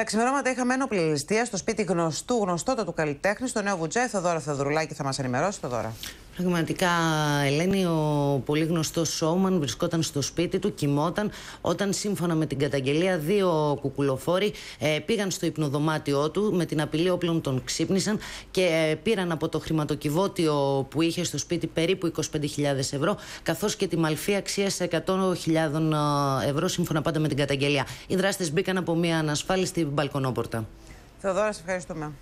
Τα ξημερώματα είχαμε ένοπλη ληστεία στο σπίτι γνωστού, γνωστότατου καλλιτέχνη, στο νέο Βουτζέ. Θοδόρα Θεοδρουλάκη θα μας ενημερώσει. Θοδόρα. Πραγματικά, Ελένη, ο πολύ γνωστός Σόμαν βρισκόταν στο σπίτι του, κοιμόταν όταν σύμφωνα με την καταγγελία δύο κουκουλοφόροι ε, πήγαν στο υπνοδωμάτιό του με την απειλή όπλων τον ξύπνησαν και ε, πήραν από το χρηματοκιβώτιο που είχε στο σπίτι περίπου 25.000 ευρώ καθώς και τη μαλφή αξίας 100.000 ε, ευρώ σύμφωνα πάντα με την καταγγελία. Οι δράστες μπήκαν από μια ανασφάλιστη μπαλκονόπορτα. Θεοδόρα, σε ευχαριστούμε.